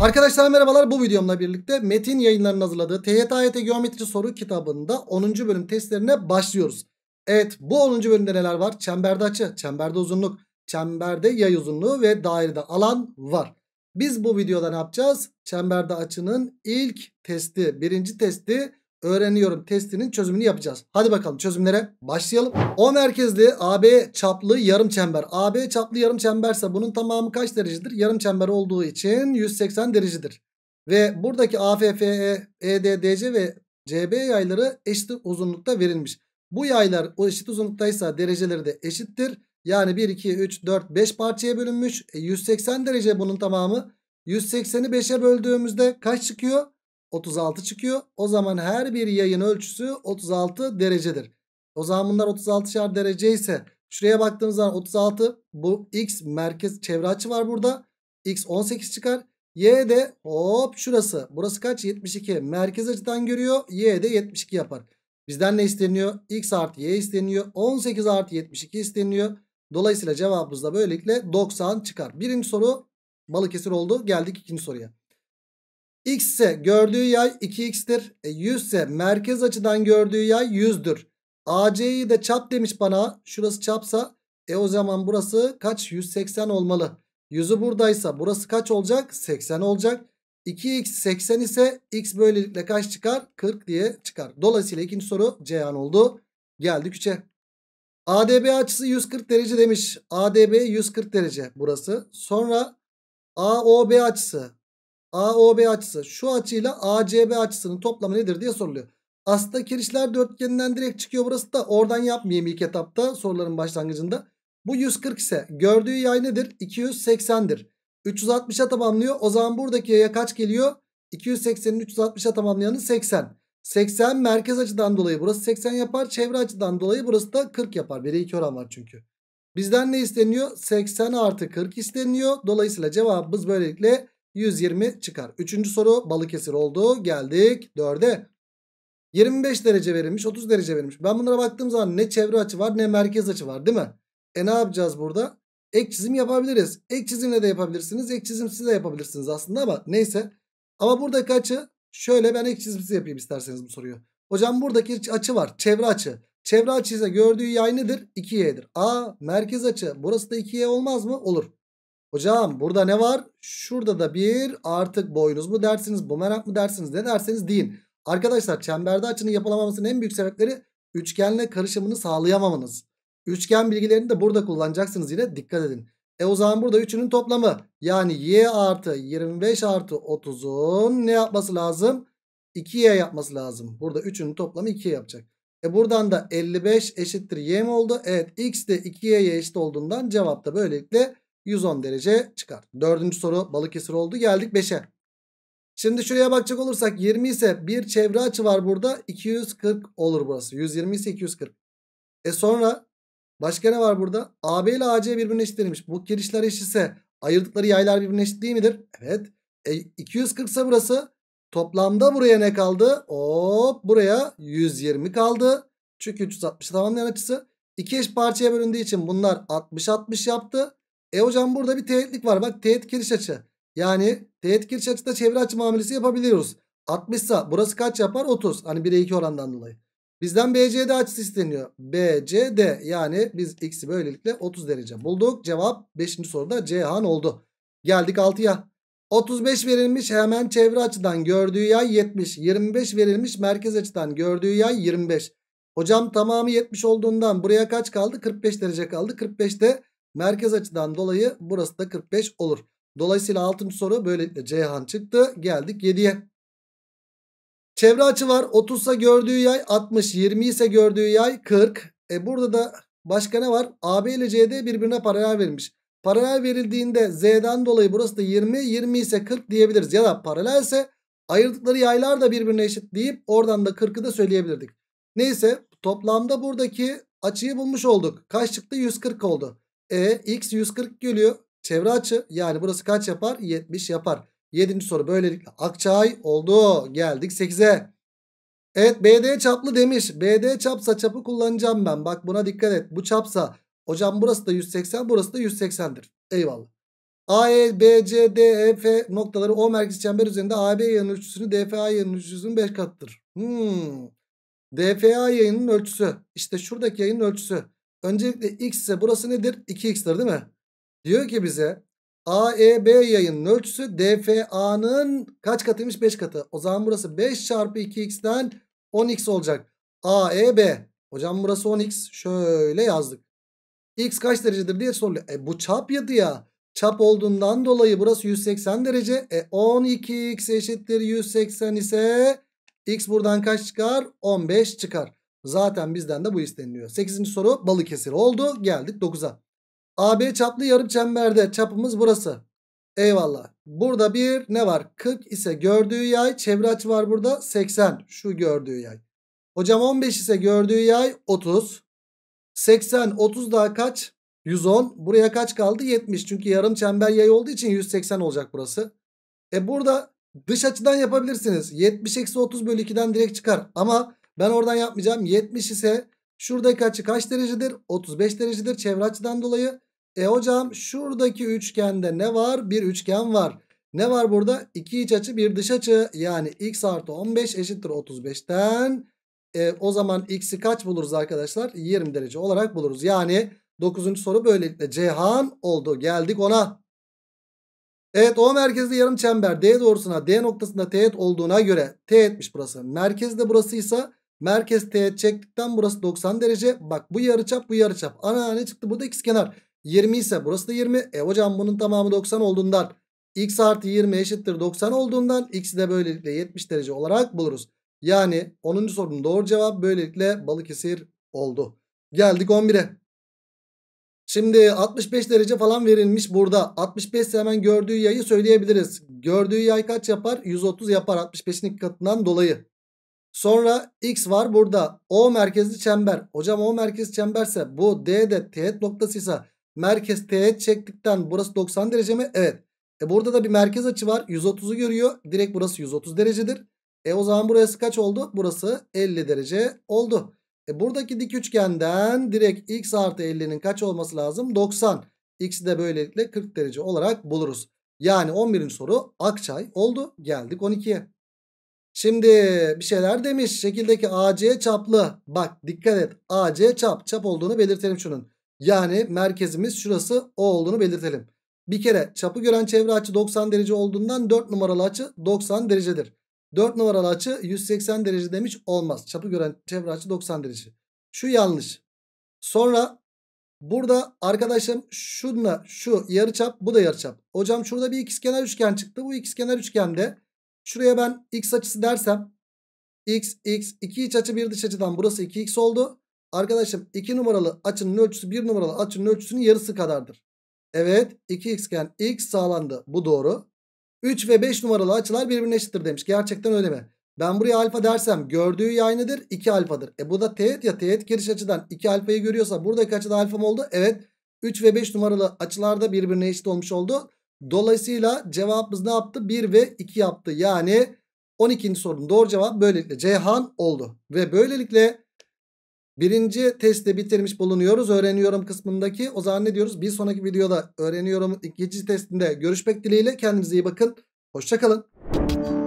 Arkadaşlar merhabalar bu videomla birlikte Metin yayınlarının hazırladığı TYT Geometri Soru kitabında 10. bölüm testlerine başlıyoruz. Evet bu 10. bölümde neler var? Çemberde açı, çemberde uzunluk, çemberde yay uzunluğu ve dairede alan var. Biz bu videoda ne yapacağız? Çemberde açının ilk testi, birinci testi öğreniyorum testinin çözümünü yapacağız. Hadi bakalım çözümlere başlayalım. O merkezli AB çaplı yarım çember. AB çaplı yarım çemberse bunun tamamı kaç derecedir? Yarım çember olduğu için 180 derecedir. Ve buradaki AFFE, EDDC ve CB yayları eşit uzunlukta verilmiş. Bu yaylar o eşit uzunluktaysa dereceleri de eşittir. Yani 1, 2, 3, 4, 5 parçaya bölünmüş. E 180 derece bunun tamamı. 180'i 5'e böldüğümüzde kaç çıkıyor? 36 çıkıyor. O zaman her bir yayın ölçüsü 36 derecedir. O zaman bunlar 36'şar derece ise şuraya baktığımız zaman 36 bu x merkez çevre açı var burada. x 18 çıkar. Y de hop şurası. Burası kaç? 72. Merkez açıdan görüyor. Y de 72 yapar. Bizden ne isteniyor? X artı Y isteniyor. 18 artı 72 isteniyor. Dolayısıyla cevabımız da böylelikle 90 çıkar. Birinci soru Balıkesir oldu. Geldik ikinci soruya. X ise gördüğü yay 2x'tir. E 100 ise merkez açıdan gördüğü yay 100'dür. AC'yi de çap demiş bana. Şurası çapsa e o zaman burası kaç? 180 olmalı. 100'ü buradaysa burası kaç olacak? 80 olacak. 2x 80 ise x böylelikle kaç çıkar? 40 diye çıkar. Dolayısıyla ikinci soru Ceyhan oldu. Geldik 3'e. ADB açısı 140 derece demiş. ADB 140 derece burası. Sonra AOB açısı AOB açısı şu açıyla ACB açısının toplamı nedir diye soruluyor. Aslında kirişler dörtgeninden direkt çıkıyor burası da oradan yapmayayım ilk etapta soruların başlangıcında. Bu 140 ise gördüğü yay nedir? 280'dir. 360'a tamamlıyor. O zaman buradaki yaya kaç geliyor? 280'in 360'a tamamlayanı 80. 80 merkez açıdan dolayı burası 80 yapar. Çevre açıdan dolayı burası da 40 yapar. 1'e 2 oran var çünkü. Bizden ne isteniyor? 80 artı 40 isteniyor. Dolayısıyla cevabımız böylelikle 120 çıkar. Üçüncü soru Balıkesir oldu. Geldik 4'e. 25 derece verilmiş 30 derece verilmiş. Ben bunlara baktığım zaman ne çevre açı var ne merkez açı var değil mi? E ne yapacağız burada? Ek çizim yapabiliriz. Ek çizimle de yapabilirsiniz. Ek çizimsiz de yapabilirsiniz aslında ama neyse. Ama buradaki açı şöyle ben ek çizimsiz yapayım isterseniz bu soruyu. Hocam buradaki açı var. Çevre açı. Çevre açı ise gördüğü yay nedir? 2y'dir. A merkez açı. Burası da 2y olmaz mı? Olur. Hocam burada ne var? Şurada da bir artık boynuz mu dersiniz, bumerang mı dersiniz ne derseniz deyin. Arkadaşlar çemberde açının yapılamamasının en büyük sebepleri üçgenle karışımını sağlayamamanız. Üçgen bilgilerini de burada kullanacaksınız yine dikkat edin. E o zaman burada üçünün toplamı yani y artı 25 artı 30'un ne yapması lazım? 2y yapması lazım. Burada üçünün toplamı 2 yapacak. E buradan da 55 eşittir y mi oldu? Evet x de 2y'ye eşit olduğundan cevap da böylelikle 110 derece çıkar. Dördüncü soru Balıkesir oldu. Geldik 5'e. Şimdi şuraya bakacak olursak 20 ise bir çevre açı var burada. 240 olur burası. 120 ise 240. E sonra başka ne var burada? AB ile AC birbirine eşitlenmiş. Bu girişler eşit ise ayırdıkları yaylar birbirine eşit değil midir? Evet. E 240 ise burası. Toplamda buraya ne kaldı? Hop buraya 120 kaldı. Çünkü 360 tamamlayan açısı. 2 eş parçaya bölündüğü için bunlar 60-60 yaptı. E hocam burada bir teğetlik var. Bak teğet giriş açı. Yani teğet giriş açıda çevre açı muamelesi yapabiliyoruz. 60 sa burası kaç yapar? 30. Hani 1'e 2 orandan dolayı. Bizden BCD açısı isteniyor. BCD yani biz x'i böylelikle 30 derece bulduk. Cevap 5. soruda Cihan oldu. Geldik 6'ya. 35 verilmiş hemen çevre açıdan gördüğü yay 70. 25 verilmiş merkez açıdan gördüğü yay 25. Hocam tamamı 70 olduğundan buraya kaç kaldı? 45 derece kaldı. 45'te Merkez açıdan dolayı burası da 45 olur. Dolayısıyla 6. soru böylelikle Ceyhan çıktı. Geldik 7'ye. Çevre açı var. 30 30'sa gördüğü yay 60. 20 ise gördüğü yay 40. E burada da başka ne var? AB ile CD birbirine paralel verilmiş. Paralel verildiğinde Z'den dolayı burası da 20. 20 ise 40 diyebiliriz. Ya da paralelse ayırdıkları yaylar da birbirine eşit deyip oradan da 40'ı da söyleyebilirdik. Neyse toplamda buradaki açıyı bulmuş olduk. Kaç çıktı? 140 oldu. E x 140 geliyor. Çevre açı yani burası kaç yapar? 70 yapar. 7. soru böylelikle akçay oldu. Geldik 8'e. Evet BD çaplı demiş. BD çapsa çapı kullanacağım ben. Bak buna dikkat et. Bu çapsa hocam burası da 180 burası da 180'dir. Eyvallah. A, E, B, C, D, e, F noktaları O merkez çember üzerinde AB yayının ölçüsünü DFA yayının ölçüsünün 5 katıdır. Hmm. DFA yayının ölçüsü. İşte şuradaki yayının ölçüsü. Öncelikle x ise burası nedir? 2x'tir değil mi? Diyor ki bize AEB yayının ölçüsü DFA'nın kaç katıymış? 5 katı. O zaman burası 5 çarpı 2x'ten 10x olacak. AEB. Hocam burası 10x. Şöyle yazdık. X kaç derecedir diye soruluyor. E bu çap yadı ya. Çap olduğundan dolayı burası 180 derece. E 12x eşittir 180 ise x buradan kaç çıkar? 15 çıkar. Zaten bizden de bu isteniliyor. 8. soru Balıkesir oldu. Geldik 9'a. AB çaplı yarım çemberde çapımız burası. Eyvallah. Burada bir ne var? 40 ise gördüğü yay. Çevre açı var burada. 80. Şu gördüğü yay. Hocam 15 ise gördüğü yay 30. 80 30 daha kaç? 110. Buraya kaç kaldı? 70. Çünkü yarım çember yay olduğu için 180 olacak burası. E burada dış açıdan yapabilirsiniz. 70 eksi 30 bölü 2'den direkt çıkar. Ama ben oradan yapmayacağım. 70 ise şuradaki açı kaç derecedir? 35 derecedir çevre açıdan dolayı. E hocam şuradaki üçgende ne var? Bir üçgen var. Ne var burada? İki iç açı bir dış açı. Yani x artı 15 eşittir 35'ten. E, o zaman x'i kaç buluruz arkadaşlar? 20 derece olarak buluruz. Yani 9. soru böylelikle Cihan oldu. Geldik ona. Evet O merkezli yarım çember D doğrusuna D noktasında teğet olduğuna göre teğetmiş burası. Merkezde burasıysa Merkez teğet çektikten burası 90 derece. Bak bu yarıçap bu yarıçap. Ana ne çıktı burada ikizkenar. 20 ise burası da 20. E hocam bunun tamamı 90 olduğundan x artı 20 eşittir 90 olduğundan x'i de böylelikle 70 derece olarak buluruz. Yani 10. sorunun doğru cevap böylelikle Balıkesir oldu. Geldik 11'e. Şimdi 65 derece falan verilmiş burada. 65 hemen gördüğü yayı söyleyebiliriz. Gördüğü yay kaç yapar? 130 yapar 65'in katından dolayı. Sonra x var burada. O merkezli çember. Hocam o merkez çemberse bu D'de de teğet noktasıysa merkez teğet çektikten burası 90 derece mi? Evet. E burada da bir merkez açı var. 130'u görüyor. Direkt burası 130 derecedir. E o zaman burası kaç oldu? Burası 50 derece oldu. E buradaki dik üçgenden direkt x artı 50'nin kaç olması lazım? 90. X'i de böylelikle 40 derece olarak buluruz. Yani 11. soru Akçay oldu. Geldik 12'ye. Şimdi bir şeyler demiş. Şekildeki AC çaplı. Bak dikkat et. AC çap. Çap olduğunu belirtelim şunun. Yani merkezimiz şurası O olduğunu belirtelim. Bir kere çapı gören çevre açı 90 derece olduğundan 4 numaralı açı 90 derecedir. 4 numaralı açı 180 derece demiş olmaz. Çapı gören çevre açı 90 derece. Şu yanlış. Sonra burada arkadaşım şunla şu yarı çap, bu da yarı çap. Hocam şurada bir ikizkenar üçgen çıktı. Bu ikizkenar üçgende Şuraya ben x açısı dersem x x 2 iç açı bir dış açıdan burası 2x oldu. Arkadaşım 2 numaralı açının ölçüsü 1 numaralı açının ölçüsünün yarısı kadardır. Evet 2x iken x sağlandı. Bu doğru. 3 ve 5 numaralı açılar birbirine eşittir demiş. Gerçekten öyle mi? Ben buraya alfa dersem gördüğü yayınıdır 2 alfadır. E bu da teğet ya teğet giriş açıdan 2 alfayı görüyorsa buradaki açıda alfa mı oldu? Evet 3 ve 5 numaralı açılarda birbirine eşit olmuş oldu. Dolayısıyla cevabımız ne yaptı? 1 ve 2 yaptı. Yani 12. sorunun doğru cevabı böylelikle Ceyhan oldu. Ve böylelikle birinci testi bitirmiş bulunuyoruz. Öğreniyorum kısmındaki. O zaman ne diyoruz? Bir sonraki videoda öğreniyorum ikinci testinde görüşmek dileğiyle. Kendinize iyi bakın. Hoşçakalın.